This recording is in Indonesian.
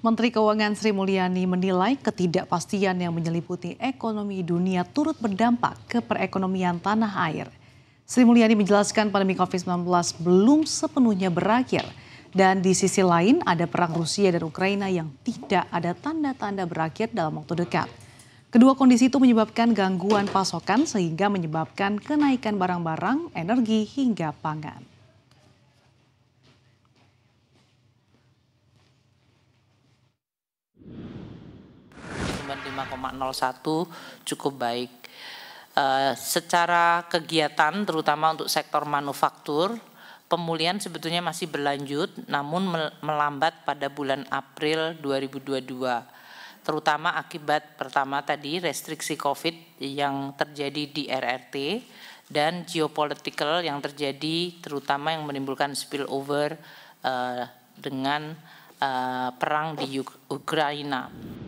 Menteri Keuangan Sri Mulyani menilai ketidakpastian yang menyeliputi ekonomi dunia turut berdampak ke perekonomian tanah air. Sri Mulyani menjelaskan pandemi COVID-19 belum sepenuhnya berakhir dan di sisi lain ada perang Rusia dan Ukraina yang tidak ada tanda-tanda berakhir dalam waktu dekat. Kedua kondisi itu menyebabkan gangguan pasokan sehingga menyebabkan kenaikan barang-barang, energi hingga pangan. 5,01 cukup baik. Eh, secara kegiatan terutama untuk sektor manufaktur pemulihan sebetulnya masih berlanjut namun melambat pada bulan April 2022 terutama akibat pertama tadi restriksi COVID yang terjadi di RRT dan geopolitical yang terjadi terutama yang menimbulkan spillover uh, dengan uh, perang di Ukraina.